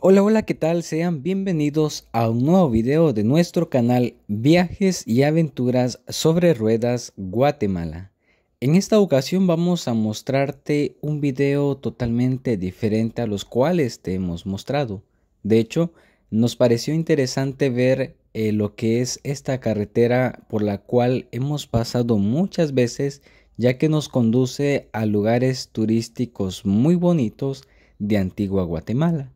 Hola, hola, ¿qué tal? Sean bienvenidos a un nuevo video de nuestro canal Viajes y Aventuras sobre Ruedas Guatemala. En esta ocasión vamos a mostrarte un video totalmente diferente a los cuales te hemos mostrado. De hecho, nos pareció interesante ver eh, lo que es esta carretera por la cual hemos pasado muchas veces ya que nos conduce a lugares turísticos muy bonitos de Antigua Guatemala.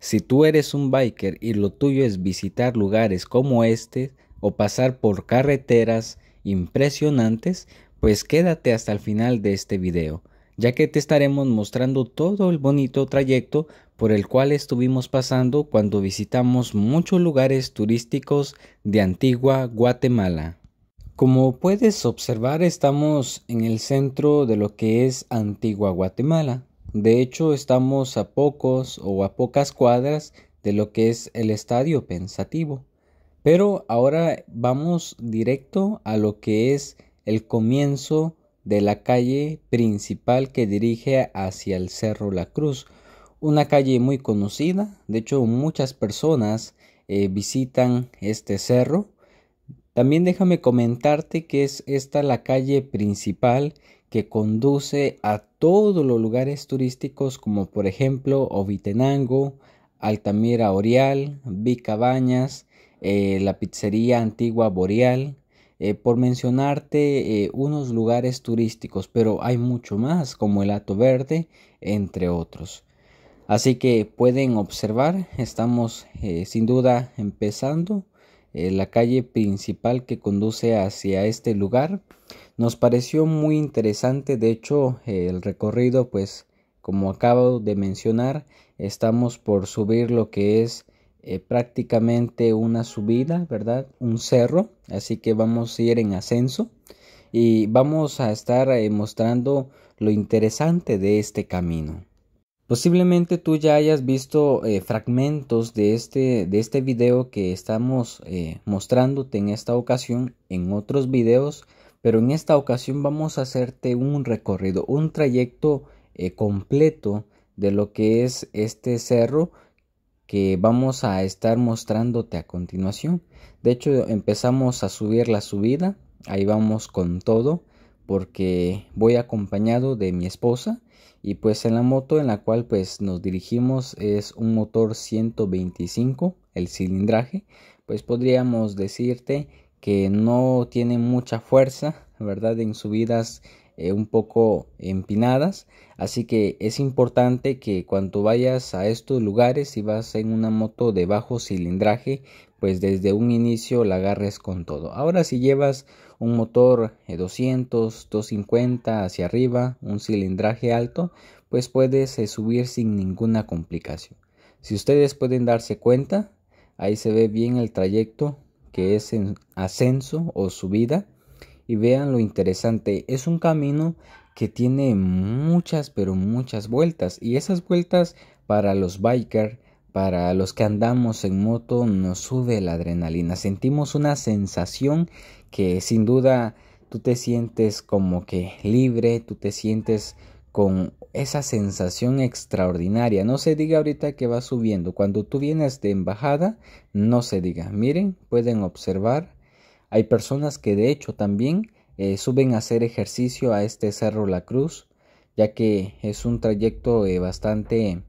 Si tú eres un biker y lo tuyo es visitar lugares como este o pasar por carreteras impresionantes, pues quédate hasta el final de este video, ya que te estaremos mostrando todo el bonito trayecto por el cual estuvimos pasando cuando visitamos muchos lugares turísticos de Antigua Guatemala. Como puedes observar estamos en el centro de lo que es Antigua Guatemala. De hecho, estamos a pocos o a pocas cuadras de lo que es el estadio pensativo. Pero ahora vamos directo a lo que es el comienzo de la calle principal que dirige hacia el Cerro La Cruz. Una calle muy conocida, de hecho muchas personas eh, visitan este cerro. También déjame comentarte que es esta la calle principal que conduce a todos los lugares turísticos como por ejemplo Ovitenango, Altamira Orial, Vicabañas, eh, la pizzería antigua Boreal, eh, por mencionarte eh, unos lugares turísticos, pero hay mucho más como el Hato Verde, entre otros. Así que pueden observar, estamos sin duda empezando la calle principal que conduce hacia este lugar nos pareció muy interesante, de hecho eh, el recorrido pues como acabo de mencionar estamos por subir lo que es eh, prácticamente una subida, ¿verdad? Un cerro, así que vamos a ir en ascenso y vamos a estar eh, mostrando lo interesante de este camino. Posiblemente tú ya hayas visto fragmentos de este, de este video que estamos mostrándote en esta ocasión en otros videos pero en esta ocasión vamos a hacerte un recorrido, un trayecto eh, completo de lo que es este cerro que vamos a estar mostrándote a continuación. De hecho, empezamos a subir la subida, ahí vamos con todo, porque voy acompañado de mi esposa y pues en la moto en la cual pues nos dirigimos es un motor 125, el cilindraje, pues podríamos decirte que no tiene mucha fuerza, ¿verdad? En subidas eh, un poco empinadas. Así que es importante que cuando vayas a estos lugares, si vas en una moto de bajo cilindraje, pues desde un inicio la agarres con todo. Ahora si llevas un motor 200, eh, 250 hacia arriba, un cilindraje alto, pues puedes eh, subir sin ninguna complicación. Si ustedes pueden darse cuenta, ahí se ve bien el trayecto que es en ascenso o subida. Y vean lo interesante, es un camino que tiene muchas, pero muchas vueltas. Y esas vueltas para los bikers, para los que andamos en moto, nos sube la adrenalina. Sentimos una sensación que sin duda tú te sientes como que libre, tú te sientes con esa sensación extraordinaria. No se diga ahorita que va subiendo. Cuando tú vienes de embajada, no se diga. Miren, pueden observar. Hay personas que de hecho también eh, suben a hacer ejercicio a este Cerro La Cruz, ya que es un trayecto eh, bastante,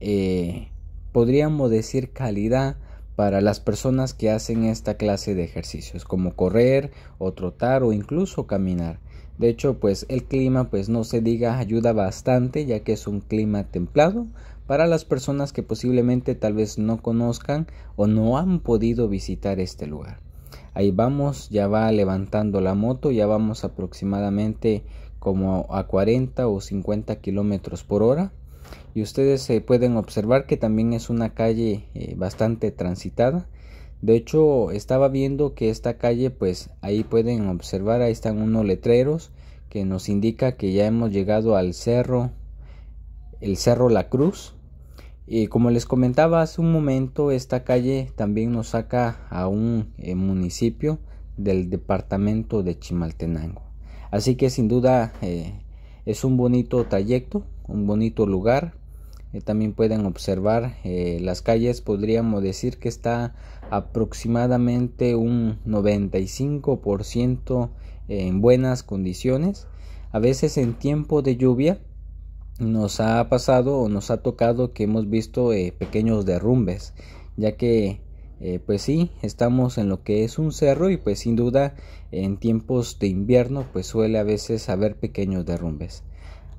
eh, podríamos decir, calidad para las personas que hacen esta clase de ejercicios, como correr o trotar o incluso caminar. De hecho, pues el clima, pues no se diga, ayuda bastante ya que es un clima templado para las personas que posiblemente tal vez no conozcan o no han podido visitar este lugar. Ahí vamos, ya va levantando la moto, ya vamos aproximadamente como a 40 o 50 kilómetros por hora. Y ustedes se eh, pueden observar que también es una calle eh, bastante transitada de hecho, estaba viendo que esta calle, pues ahí pueden observar, ahí están unos letreros que nos indica que ya hemos llegado al cerro, el cerro La Cruz. Y como les comentaba hace un momento, esta calle también nos saca a un eh, municipio del departamento de Chimaltenango. Así que sin duda eh, es un bonito trayecto, un bonito lugar eh, también pueden observar eh, las calles podríamos decir que está aproximadamente un 95% en buenas condiciones a veces en tiempo de lluvia nos ha pasado o nos ha tocado que hemos visto eh, pequeños derrumbes ya que pues sí, estamos en lo que es un cerro y pues sin duda en tiempos de invierno pues suele a veces haber pequeños derrumbes.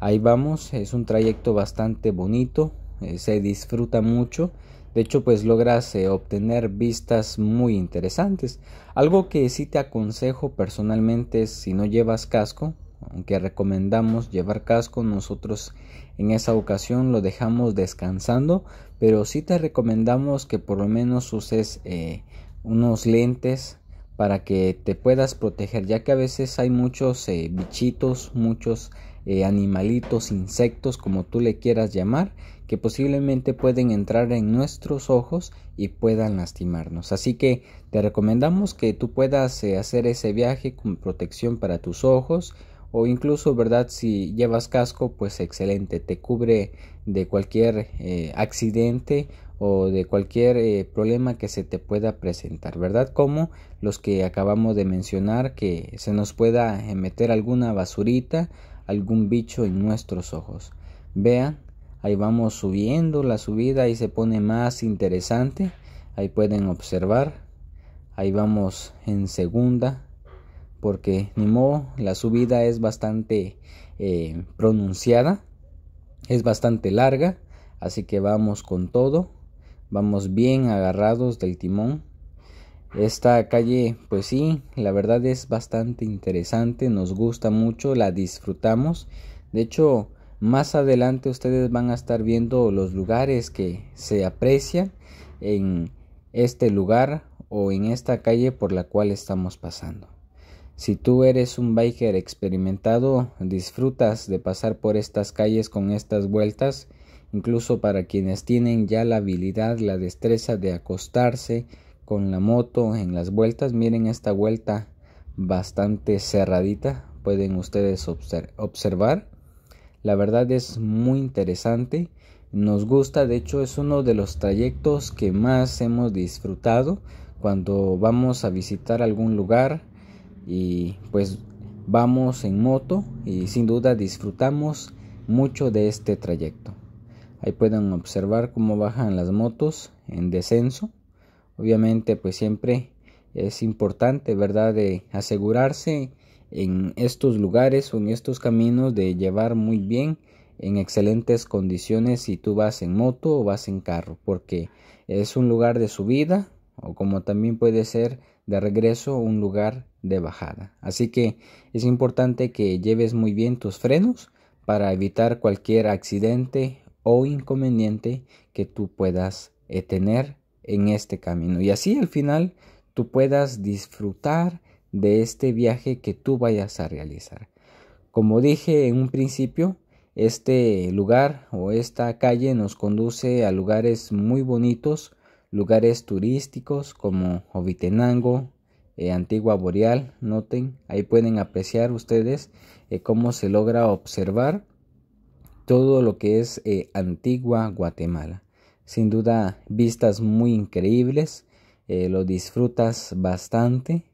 Ahí vamos, es un trayecto bastante bonito, eh, se disfruta mucho. De hecho, pues logras eh, obtener vistas muy interesantes. Algo que sí te aconsejo personalmente es si no llevas casco, aunque recomendamos llevar casco, nosotros en esa ocasión lo dejamos descansando, pero sí te recomendamos que por lo menos uses eh, unos lentes para que te puedas proteger, ya que a veces hay muchos bichitos, muchos eh, animalitos, insectos, como tú le quieras llamar, que posiblemente pueden entrar en nuestros ojos y puedan lastimarnos. Así que te recomendamos que tú puedas eh, hacer ese viaje con protección para tus ojos o incluso, ¿verdad? Si llevas casco, pues excelente, te cubre de cualquier eh, accidente o de cualquier problema que se te pueda presentar, ¿verdad? Como los que acabamos de mencionar, que se nos pueda meter alguna basurita algún bicho en nuestros ojos. Vean, ahí vamos subiendo la subida y se pone más interesante. Ahí pueden observar. Ahí vamos en segunda. Porque ni modo, la subida es bastante eh, pronunciada. Es bastante larga. Así que vamos con todo. Vamos bien agarrados del timón. Esta calle, pues sí, la verdad es bastante interesante, nos gusta mucho, la disfrutamos. De hecho, más adelante ustedes van a estar viendo los lugares que se aprecian en este lugar o en esta calle por la cual estamos pasando. Si tú eres un biker experimentado, disfrutas de pasar por estas calles con estas vueltas, incluso para quienes tienen ya la habilidad, la destreza de acostarse con la moto en las vueltas. Miren esta vuelta bastante cerradita. Pueden ustedes observar. La verdad es muy interesante. Nos gusta, de hecho es uno de los trayectos que más hemos disfrutado cuando vamos a visitar algún lugar y pues vamos en moto y sin duda disfrutamos mucho de este trayecto. Ahí pueden observar cómo bajan las motos en descenso obviamente pues siempre es importante, ¿verdad?, de asegurarse en estos lugares o en estos caminos de llevar muy bien en excelentes condiciones si tú vas en moto o vas en carro, porque es un lugar de subida o como también puede ser de regreso un lugar de bajada. Así que es importante que lleves muy bien tus frenos para evitar cualquier accidente o inconveniente que tú puedas eh, tener en este camino. Y así al final tú puedas disfrutar de este viaje que tú vayas a realizar. Como dije en un principio, este lugar o esta calle nos conduce a lugares muy bonitos, lugares turísticos como Ovitenango, eh, Antigua Boreal, noten, ahí pueden apreciar ustedes eh, cómo se logra observar todo lo que es eh, Antigua Guatemala sin duda vistas muy increíbles, eh, lo disfrutas bastante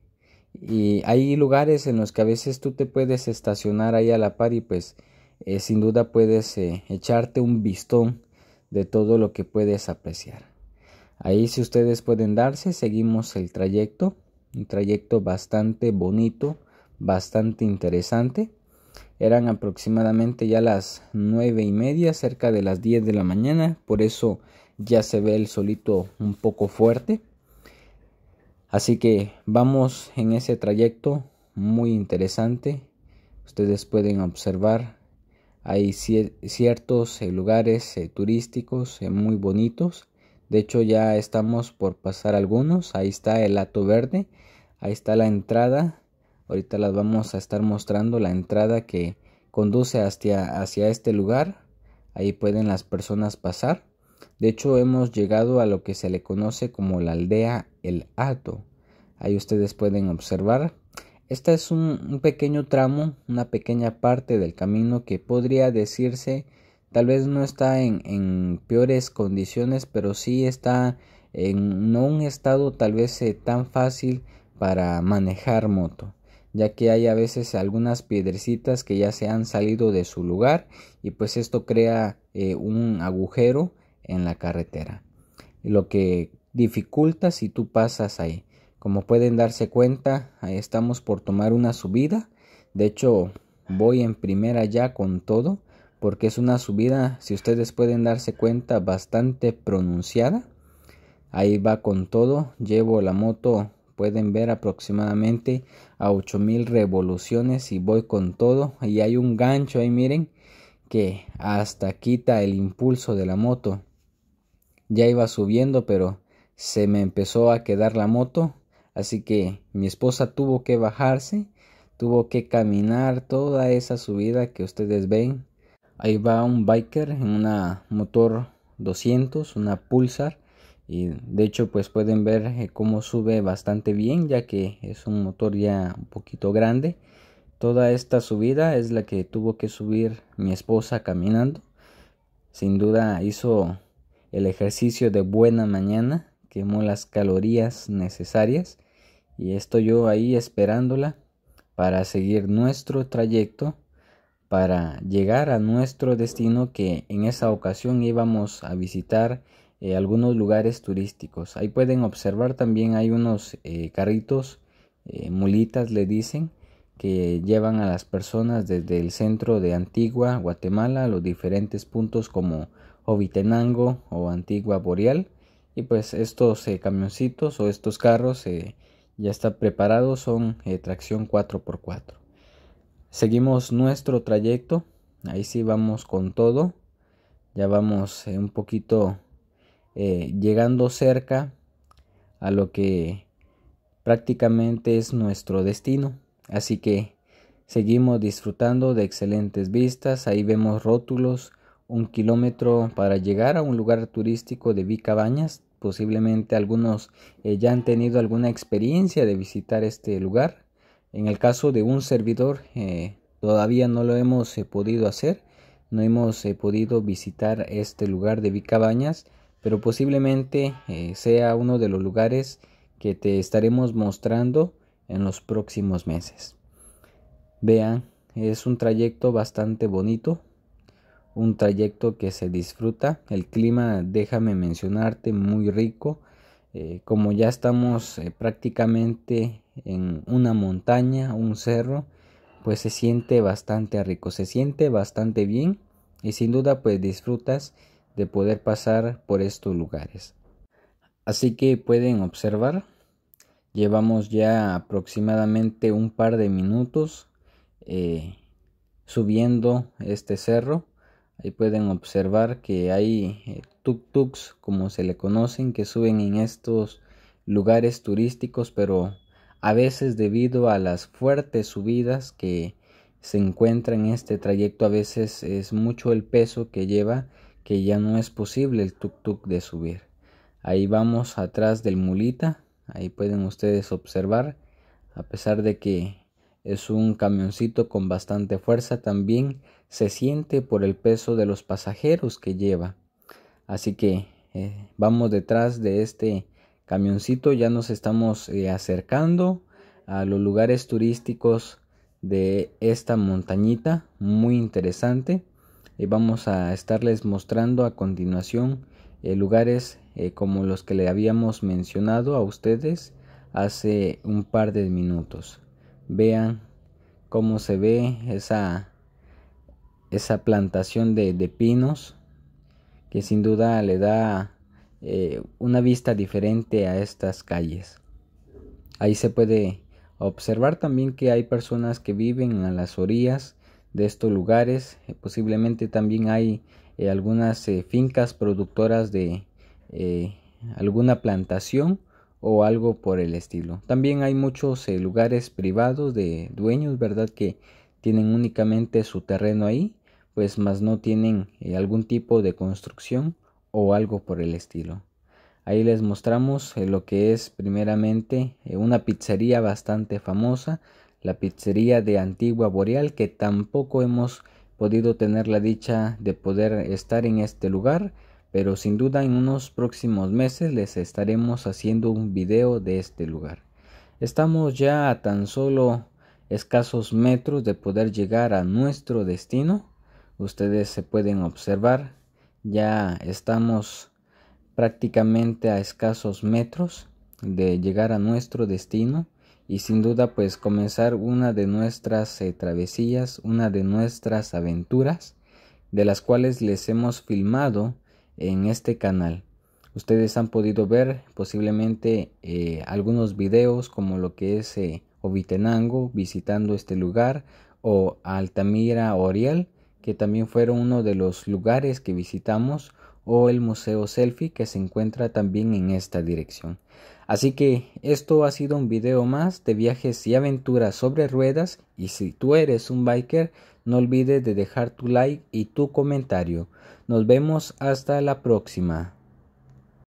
y hay lugares en los que a veces tú te puedes estacionar ahí a la par y pues eh, sin duda puedes eh, echarte un vistón de todo lo que puedes apreciar. Ahí si ustedes pueden darse, seguimos el trayecto, un trayecto bastante bonito, bastante interesante. Eran aproximadamente ya las nueve y media, cerca de las 10 de la mañana, por eso ya se ve el solito un poco fuerte. Así que vamos en ese trayecto muy interesante. Ustedes pueden observar, hay ciertos eh, lugares eh, turísticos eh, muy bonitos. De hecho ya estamos por pasar algunos. Ahí está el Lato Verde. Ahí está la entrada Ahorita las vamos a estar mostrando la entrada que conduce hacia, hacia este lugar. Ahí pueden las personas pasar. De hecho, hemos llegado a lo que se le conoce como la aldea El Hato. Ahí ustedes pueden observar. Este es un, pequeño tramo, una pequeña parte del camino que podría decirse tal vez no está en, peores condiciones, pero sí está en un estado tal vez eh, tan fácil para manejar moto ya que hay a veces algunas piedrecitas que ya se han salido de su lugar y pues esto crea eh, un agujero en la carretera, lo que dificulta si tú pasas ahí. Como pueden darse cuenta, ahí estamos por tomar una subida. De hecho, voy en primera ya con todo, porque es una subida, si ustedes pueden darse cuenta, bastante pronunciada. Ahí va con todo. Llevo la moto pueden ver aproximadamente a 8000 revoluciones y voy con todo y hay un gancho ahí miren que hasta quita el impulso de la moto ya iba subiendo pero se me empezó a quedar la moto así que mi esposa tuvo que bajarse tuvo que caminar toda esa subida que ustedes ven ahí va un biker en una motor 200 una pulsar y de hecho pues pueden ver eh, cómo sube bastante bien ya que es un motor ya un poquito grande toda esta subida es la que tuvo que subir mi esposa caminando sin duda hizo el ejercicio de buena mañana quemó las calorías necesarias y estoy yo ahí esperándola para seguir nuestro trayecto para llegar a nuestro destino que en esa ocasión íbamos a visitar eh, algunos lugares turísticos. Ahí pueden observar también hay unos eh, carritos, eh, mulitas le dicen, que llevan a las personas desde el centro de Antigua, Guatemala, a los diferentes puntos como Ovitenango o Antigua Boreal. Y pues estos camioncitos o estos carros ya están preparados, son tracción 4x4. Seguimos nuestro trayecto, ahí sí vamos con todo, ya vamos un poquito eh, llegando cerca a lo que prácticamente es nuestro destino. Así que seguimos disfrutando de excelentes vistas. Ahí vemos rótulos, un kilómetro para llegar a un lugar turístico de Vicabañas. Posiblemente algunos eh, ya han tenido alguna experiencia de visitar este lugar. En el caso de un servidor, eh, todavía no lo hemos podido hacer. No hemos podido visitar este lugar de Vicabañas pero posiblemente eh, sea uno de los lugares que te estaremos mostrando en los próximos meses. Vean, es un trayecto bastante bonito, un trayecto que se disfruta, el clima déjame mencionarte muy rico, eh, como ya estamos eh, prácticamente en una montaña, un cerro, pues se siente bastante rico, se siente bastante bien y sin duda pues disfrutas de poder pasar por estos lugares. Así que pueden observar, llevamos ya aproximadamente un par de minutos eh, subiendo este cerro. Ahí pueden observar que hay eh, tuk-tuks, como se le conocen, que suben en estos lugares turísticos, pero a veces debido a las fuertes subidas que se encuentran en este trayecto, a veces es mucho el peso que lleva que ya no es posible el tuk-tuk de subir. Ahí vamos atrás del mulita, ahí pueden ustedes observar, a pesar de que es un camioncito con bastante fuerza, también se siente por el peso de los pasajeros que lleva. Así que eh, vamos detrás de este camioncito, ya nos estamos eh, acercando a los lugares turísticos de esta montañita, muy interesante y vamos a estarles mostrando a continuación eh, lugares eh, como los que le habíamos mencionado a ustedes hace un par de minutos vean cómo se ve esa esa plantación de, pinos que sin duda le da eh, una vista diferente a estas calles ahí se puede observar también que hay personas que viven a las orillas de estos lugares. Eh, posiblemente también hay eh, algunas eh, fincas productoras de alguna plantación o algo por el estilo. También hay muchos lugares privados de dueños, ¿verdad? Que tienen únicamente su terreno ahí, pues más no tienen algún tipo de construcción o algo por el estilo. Ahí les mostramos lo que es primeramente una pizzería bastante famosa la pizzería de Antigua Boreal, que tampoco hemos podido tener la dicha de poder estar en este lugar, pero sin duda en unos próximos meses les estaremos haciendo un video de este lugar. Estamos ya a tan solo escasos metros de poder llegar a nuestro destino. Ustedes se pueden observar, ya estamos prácticamente a escasos metros de llegar a nuestro destino y sin duda pues comenzar una de nuestras eh, travesías, una de nuestras aventuras, de las cuales les hemos filmado en este canal. Ustedes han podido ver posiblemente eh, algunos videos como lo que es eh, Obitenango visitando este lugar o Altamira Oriel, que también fueron uno de los lugares que visitamos, o el Museo Selfie que se encuentra también en esta dirección. Así que esto ha sido un video más de viajes y aventuras sobre ruedas y si tú eres un biker no olvides de dejar tu like y tu comentario. Nos vemos hasta la próxima.